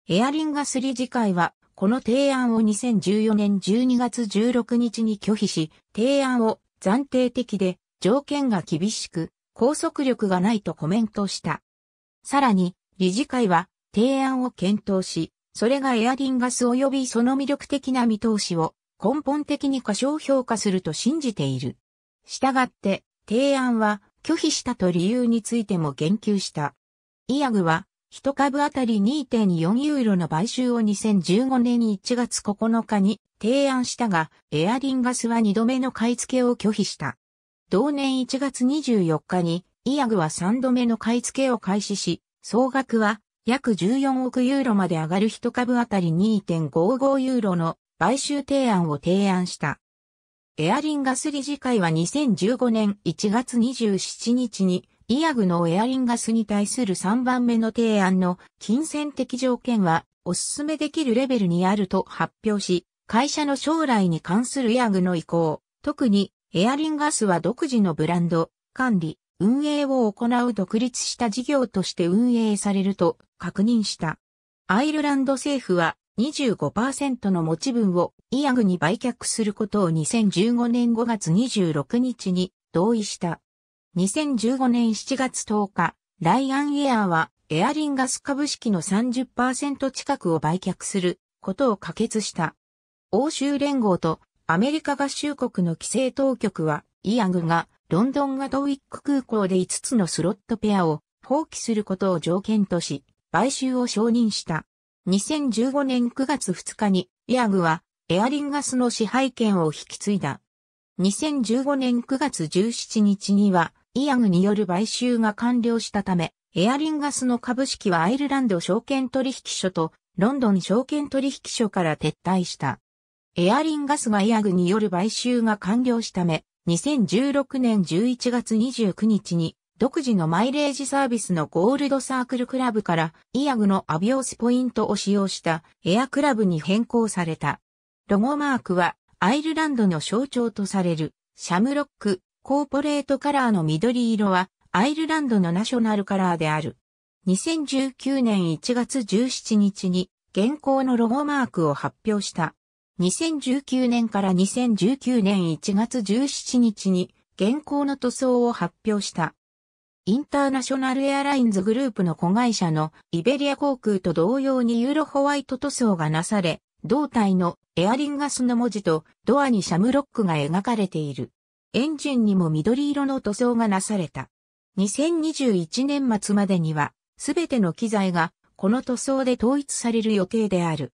エアリンガス理事会は、この提案を2014年12月16日に拒否し、提案を暫定的で条件が厳しく、拘束力がないとコメントした。さらに、理事会は提案を検討し、それがエアリンガス及びその魅力的な見通しを根本的に過小評価すると信じている。したがって、提案は拒否したと理由についても言及した。イアグは、一株あたり2.4ユーロの買収を2015年1月9日に提案したが、エアリンガスは2度目の買い付けを拒否した。同年1月24日に、イアグは3度目の買い付けを開始し、総額は約14億ユーロまで上がる1株あたり2.55ユーロの買収提案を提案した。エアリンガス理事会は2015年1月27日に、イアグのエアリンガスに対する3番目の提案の金銭的条件はお勧めできるレベルにあると発表し、会社の将来に関するイアグの意向、特にエアリンガスは独自のブランド、管理、運営を行う独立した事業として運営されると確認した。アイルランド政府は25%の持ち分をイアグに売却することを2015年5月26日に同意した。2015年7月10日、ライアンエアーはエアリンガス株式の30%近くを売却することを可決した。欧州連合とアメリカ合衆国の規制当局はイアグがロンドンガドウィック空港で5つのスロットペアを放棄することを条件とし、買収を承認した。2015年9月2日に、イアグは、エアリンガスの支配権を引き継いだ。2015年9月17日には、イアグによる買収が完了したため、エアリンガスの株式はアイルランド証券取引所とロンドン証券取引所から撤退した。エアリンガスがイアグによる買収が完了したため、2016年11月29日に独自のマイレージサービスのゴールドサークルクラブからイアグのアビオスポイントを使用したエアクラブに変更された。ロゴマークはアイルランドの象徴とされるシャムロックコーポレートカラーの緑色はアイルランドのナショナルカラーである。2019年1月17日に現行のロゴマークを発表した。2019年から2019年1月17日に現行の塗装を発表した。インターナショナルエアラインズグループの子会社のイベリア航空と同様にユーロホワイト塗装がなされ、胴体のエアリンガスの文字とドアにシャムロックが描かれている。エンジンにも緑色の塗装がなされた。2021年末までには、すべての機材がこの塗装で統一される予定である。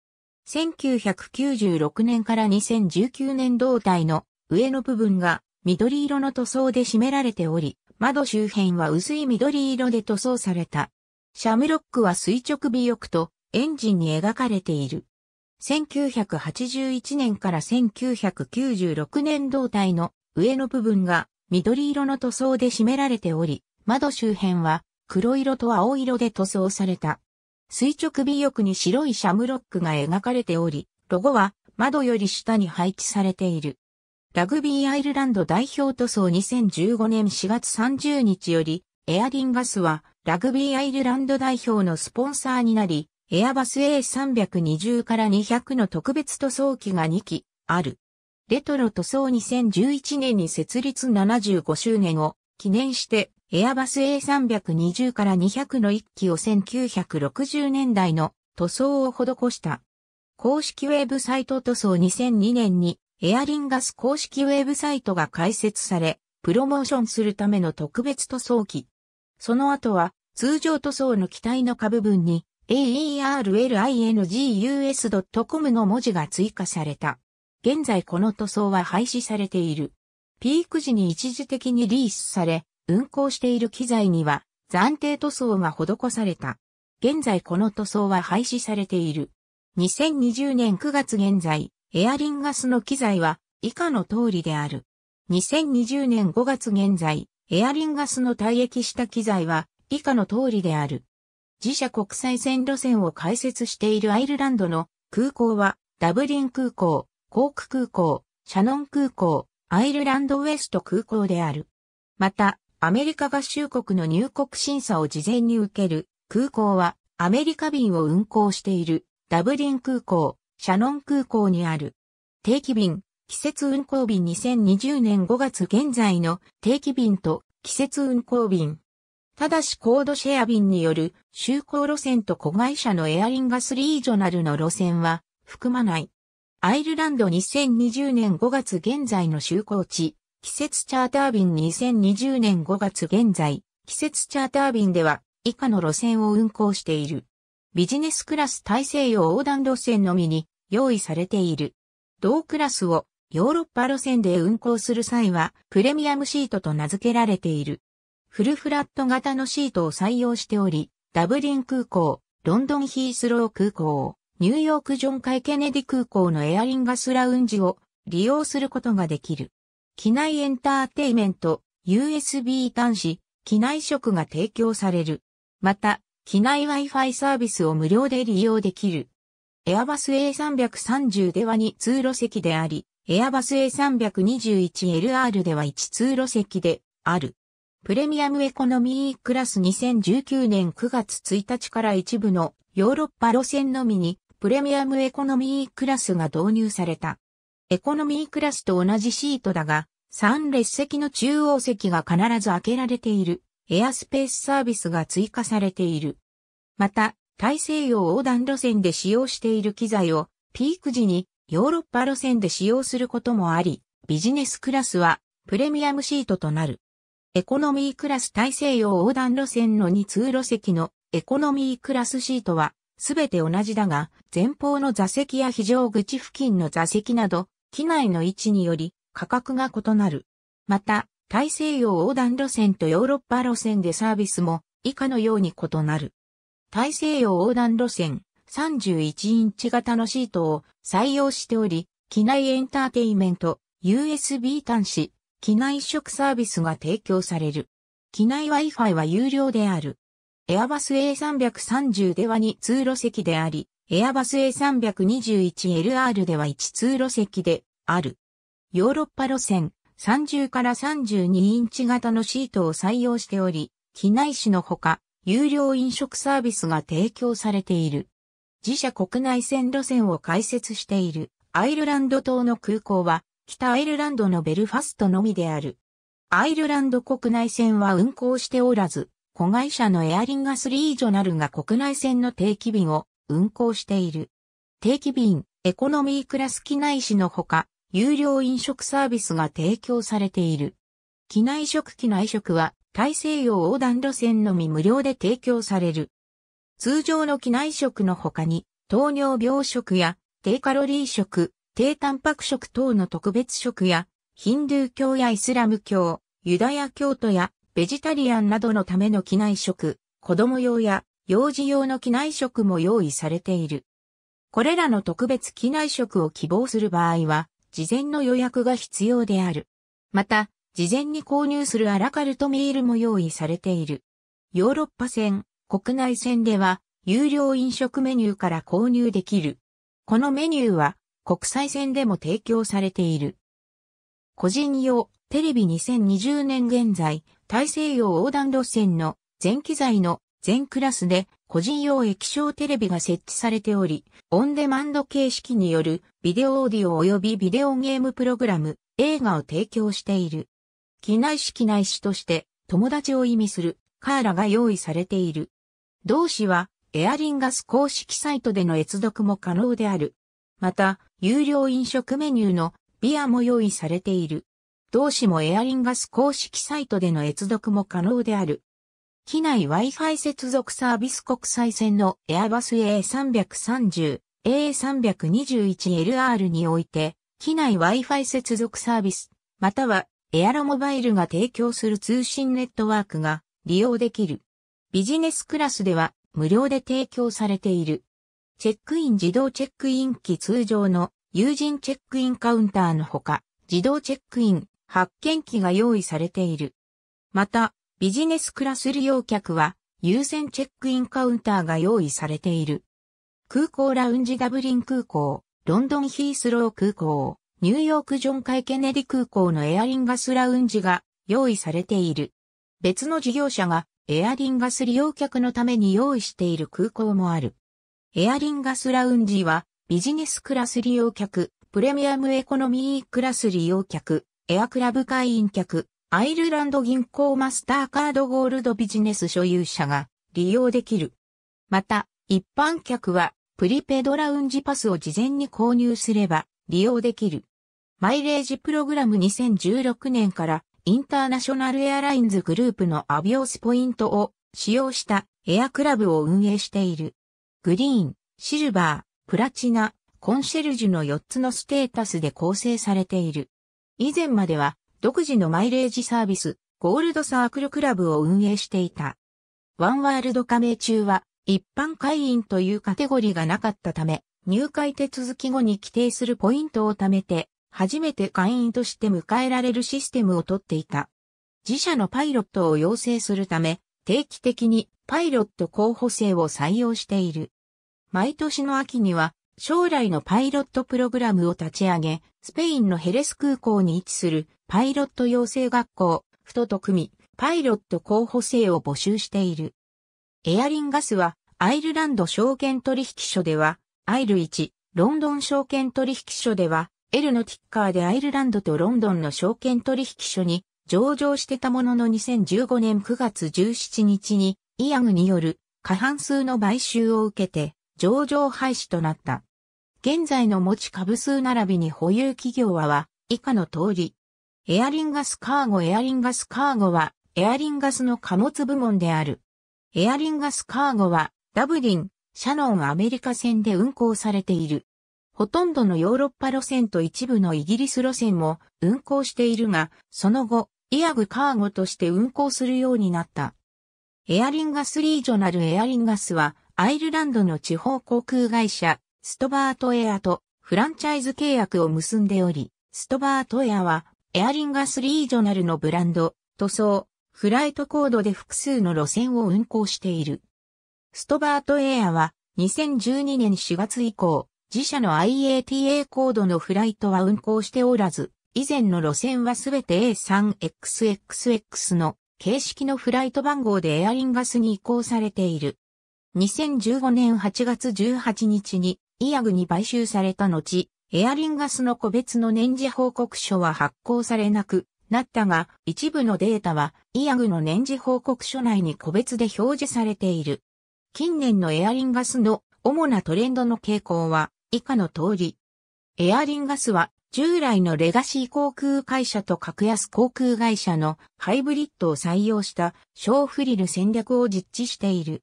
1996年から2019年胴体の上の部分が緑色の塗装で締められており、窓周辺は薄い緑色で塗装された。シャムロックは垂直尾翼とエンジンに描かれている。1981年から1996年胴体の上の部分が緑色の塗装で締められており、窓周辺は黒色と青色で塗装された。垂直尾翼に白いシャムロックが描かれており、ロゴは窓より下に配置されている。ラグビーアイルランド代表塗装2015年4月30日より、エアリンガスはラグビーアイルランド代表のスポンサーになり、エアバス A320 から200の特別塗装機が2機ある。レトロ塗装2011年に設立75周年を記念してエアバス A320 から200の1機を1960年代の塗装を施した。公式ウェブサイト塗装2002年にエアリンガス公式ウェブサイトが開設され、プロモーションするための特別塗装機。その後は通常塗装の機体の下部分に aerlingus.com の文字が追加された。現在この塗装は廃止されている。ピーク時に一時的にリースされ、運行している機材には暫定塗装が施された。現在この塗装は廃止されている。2020年9月現在、エアリンガスの機材は以下の通りである。2020年5月現在、エアリンガスの退役した機材は以下の通りである。自社国際線路線を開設しているアイルランドの空港はダブリン空港、コーク空港、シャノン空港、アイルランドウエスト空港である。また、アメリカ合衆国の入国審査を事前に受ける空港はアメリカ便を運航しているダブリン空港、シャノン空港にある定期便、季節運航便2020年5月現在の定期便と季節運航便。ただしコードシェア便による就航路線と子会社のエアリンガスリージョナルの路線は含まない。アイルランド2020年5月現在の就航地、季節チャーター便2020年5月現在、季節チャーター便では以下の路線を運行している。ビジネスクラス大西洋横断路線のみに用意されている。同クラスをヨーロッパ路線で運行する際はプレミアムシートと名付けられている。フルフラット型のシートを採用しており、ダブリン空港、ロンドンヒースロー空港、ニューヨークジョンカイ・ケネディ空港のエアリンガスラウンジを利用することができる。機内エンターテイメント、USB 端子、機内食が提供される。また、機内 Wi-Fi サービスを無料で利用できる。エアバス A330 では2通路席であり、エアバス A321LR では1通路席である。プレミアムエコノミークラス2019年9月1日から一部のヨーロッパ路線のみにプレミアムエコノミークラスが導入された。エコノミークラスと同じシートだが、3列席の中央席が必ず開けられている、エアスペースサービスが追加されている。また、大西洋横断路線で使用している機材を、ピーク時にヨーロッパ路線で使用することもあり、ビジネスクラスはプレミアムシートとなる。エコノミークラス大西洋横断路線の2通路席のエコノミークラスシートはすべて同じだが、前方の座席や非常口付近の座席など機内の位置により価格が異なる。また、大西洋横断路線とヨーロッパ路線でサービスも以下のように異なる。大西洋横断路線31インチ型のシートを採用しており、機内エンターテイメント、USB 端子、機内食サービスが提供される。機内 Wi-Fi は有料である。エアバス A330 では2通路席であり、エアバス A321LR では1通路席である。ヨーロッパ路線30から32インチ型のシートを採用しており、機内紙のほか、有料飲食サービスが提供されている。自社国内線路線を開設しているアイルランド島の空港は北アイルランドのベルファストのみである。アイルランド国内線は運行しておらず、子会社のエアリンガスリージョナルが国内線の定期便を運行している。定期便、エコノミークラス機内紙のほか、有料飲食サービスが提供されている。機内食機内食は、大西洋横断路線のみ無料で提供される。通常の機内食の他に、糖尿病食や低カロリー食、低タンパク食等の特別食や、ヒンドゥー教やイスラム教、ユダヤ教徒やベジタリアンなどのための機内食、子供用や幼児用の機内食も用意されている。これらの特別機内食を希望する場合は、事前の予約が必要である。また、事前に購入するアラカルトミールも用意されている。ヨーロッパ線、国内線では、有料飲食メニューから購入できる。このメニューは、国際線でも提供されている。個人用、テレビ2020年現在、大西洋横断路線の全機材の全クラスで個人用液晶テレビが設置されており、オンデマンド形式によるビデオオーディオ及びビデオゲームプログラム、映画を提供している。機内式内誌として友達を意味するカーラが用意されている。同誌はエアリンガス公式サイトでの閲読も可能である。また、有料飲食メニューのビアも用意されている。同誌もエアリンガス公式サイトでの閲読も可能である。機内 Wi-Fi 接続サービス国際線のエアバス A330、A321LR において、機内 Wi-Fi 接続サービス、またはエアロモバイルが提供する通信ネットワークが利用できる。ビジネスクラスでは無料で提供されている。チェックイン自動チェックイン機通常の有人チェックインカウンターのほか、自動チェックイン、発見機が用意されている。また、ビジネスクラス利用客は優先チェックインカウンターが用意されている。空港ラウンジダブリン空港、ロンドンヒースロー空港、ニューヨークジョンカイ・ケネディ空港のエアリンガスラウンジが用意されている。別の事業者がエアリンガス利用客のために用意している空港もある。エアリンガスラウンジはビジネスクラス利用客、プレミアムエコノミークラス利用客、エアクラブ会員客、アイルランド銀行マスターカードゴールドビジネス所有者が利用できる。また、一般客はプリペドラウンジパスを事前に購入すれば利用できる。マイレージプログラム2016年からインターナショナルエアラインズグループのアビオスポイントを使用したエアクラブを運営している。グリーン、シルバー、プラチナ、コンシェルジュの4つのステータスで構成されている。以前までは独自のマイレージサービス、ゴールドサークルクラブを運営していた。ワンワールド加盟中は、一般会員というカテゴリーがなかったため、入会手続き後に規定するポイントを貯めて、初めて会員として迎えられるシステムをとっていた。自社のパイロットを養成するため、定期的にパイロット候補生を採用している。毎年の秋には将来のパイロットプログラムを立ち上げ、スペインのヘレス空港に位置するパイロット養成学校、ふと組、パイロット候補生を募集している。エアリンガスは、アイルランド証券取引所では、アイル1、ロンドン証券取引所では、エルのティッカーでアイルランドとロンドンの証券取引所に上場してたものの2015年9月17日にイアグによる過半数の買収を受けて上場廃止となった。現在の持ち株数並びに保有企業はは、以下の通り。エアリンガスカーゴエアリンガスカーゴは、エアリンガスの貨物部門である。エアリンガスカーゴは、ダブリン、シャノンアメリカ線で運行されている。ほとんどのヨーロッパ路線と一部のイギリス路線も運行しているが、その後、イアグカーゴとして運行するようになった。エアリンガスリージョナルエアリンガスは、アイルランドの地方航空会社、ストバートエアとフランチャイズ契約を結んでおり、ストバートエアはエアリンガスリージョナルのブランド、塗装、フライトコードで複数の路線を運行している。ストバートエアは2012年4月以降、自社の IATA コードのフライトは運行しておらず、以前の路線はすべて A3XXX の形式のフライト番号でエアリンガスに移行されている。2015年8月18日にイアグに買収された後、エアリンガスの個別の年次報告書は発行されなくなったが、一部のデータはイアグの年次報告書内に個別で表示されている。近年のエアリンガスの主なトレンドの傾向は以下の通り。エアリンガスは従来のレガシー航空会社と格安航空会社のハイブリッドを採用した小フリル戦略を実地している。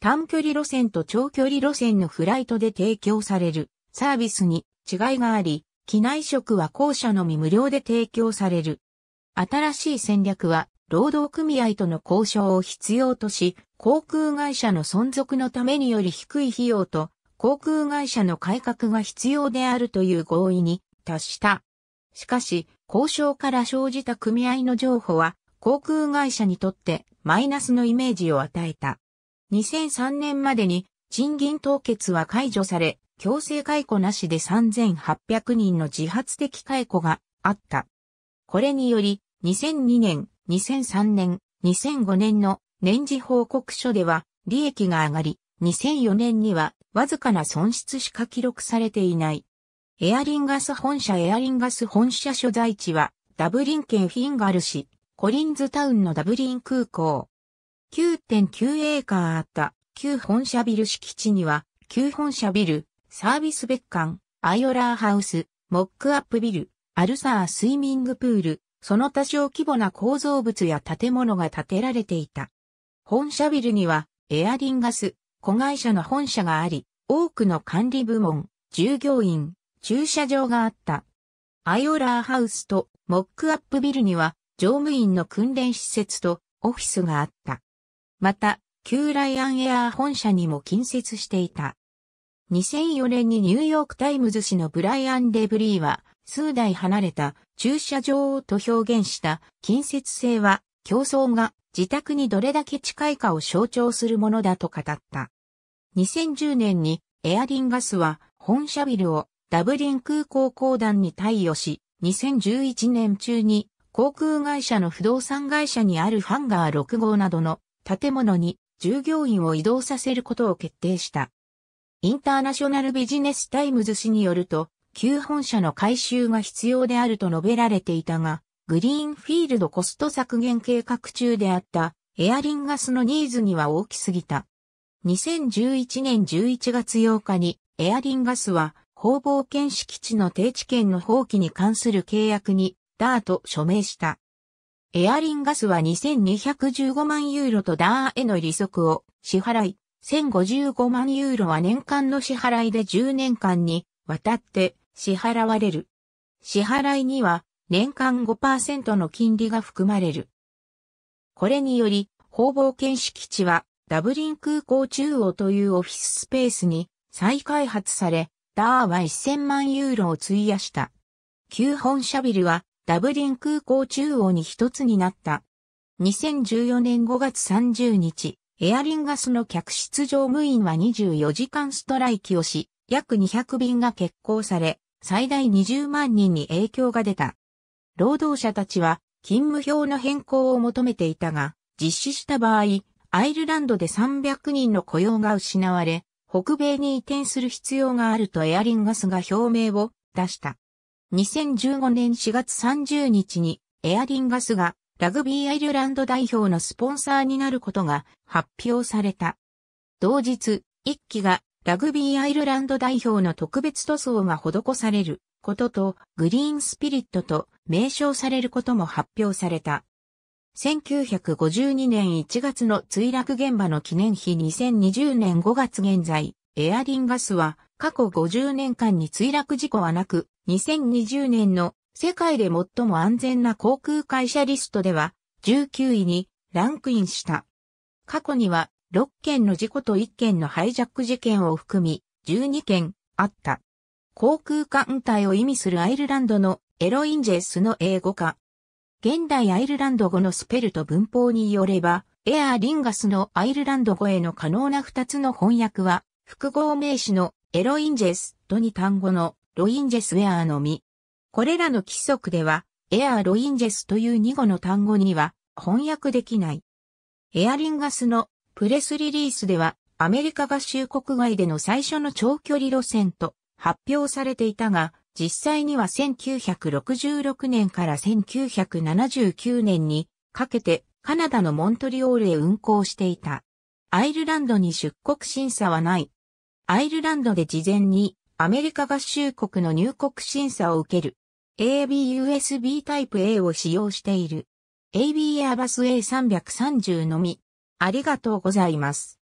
短距離路線と長距離路線のフライトで提供されるサービスに違いがあり、機内食は校舎のみ無料で提供される。新しい戦略は、労働組合との交渉を必要とし、航空会社の存続のためにより低い費用と、航空会社の改革が必要であるという合意に達した。しかし、交渉から生じた組合の譲歩は、航空会社にとってマイナスのイメージを与えた。2003年までに賃金凍結は解除され、強制解雇なしで3800人の自発的解雇があった。これにより、2002年、2003年、2005年の年次報告書では利益が上がり、2004年にはわずかな損失しか記録されていない。エアリンガス本社エアリンガス本社所在地はダブリン県フィンガル市、コリンズタウンのダブリン空港。9.9エーカーあった旧本社ビル敷地には、旧本社ビル、サービス別館、アイオラーハウス、モックアップビル、アルサースイミングプール、その多少規模な構造物や建物が建てられていた。本社ビルには、エアリンガス、子会社の本社があり、多くの管理部門、従業員、駐車場があった。アイオラーハウスとモックアップビルには、乗務員の訓練施設とオフィスがあった。また、旧ライアンエアー本社にも近接していた。2004年にニューヨークタイムズ紙のブライアン・デブリーは、数台離れた駐車場をと表現した近接性は競争が自宅にどれだけ近いかを象徴するものだと語った。2010年にエアリンガスは本社ビルをダブリン空港公団に貸与し、2011年中に航空会社の不動産会社にあるハンガー6号などの建物に従業員を移動させることを決定した。インターナショナルビジネスタイムズ氏によると、旧本社の改修が必要であると述べられていたが、グリーンフィールドコスト削減計画中であったエアリンガスのニーズには大きすぎた。2011年11月8日にエアリンガスは方々県敷地の定置権の放棄に関する契約にダート署名した。エアリンガスは2215万ユーロとダーへの利息を支払い、1055万ユーロは年間の支払いで10年間にわたって支払われる。支払いには年間5%の金利が含まれる。これにより、方々検式地はダブリン空港中央というオフィススペースに再開発され、ダーは1000万ユーロを費やした。旧本社ビルはダブリン空港中央に一つになった。2014年5月30日、エアリンガスの客室乗務員は24時間ストライキをし、約200便が欠航され、最大20万人に影響が出た。労働者たちは勤務表の変更を求めていたが、実施した場合、アイルランドで300人の雇用が失われ、北米に移転する必要があるとエアリンガスが表明を出した。2015年4月30日にエアリンガスがラグビーアイルランド代表のスポンサーになることが発表された。同日、一機がラグビーアイルランド代表の特別塗装が施されることとグリーンスピリットと名称されることも発表された。1952年1月の墜落現場の記念碑2020年5月現在、エアリンガスは過去50年間に墜落事故はなく、2020年の世界で最も安全な航空会社リストでは19位にランクインした。過去には6件の事故と1件のハイジャック事件を含み12件あった。航空艦隊を意味するアイルランドのエロインジェスの英語化。現代アイルランド語のスペルと文法によれば、エアーリンガスのアイルランド語への可能な2つの翻訳は、複合名詞のエロインジェスとに単語のロインジェスウェアのみ。これらの規則では、エアーロインジェスという2語の単語には翻訳できない。エアリンガスのプレスリリースでは、アメリカ合衆国外での最初の長距離路線と発表されていたが、実際には1966年から1979年にかけてカナダのモントリオールへ運行していた。アイルランドに出国審査はないアイルランドで事前にアメリカ合衆国の入国審査を受ける ABUSB タイプ A を使用している AB a バス A330 のみ。ありがとうございます。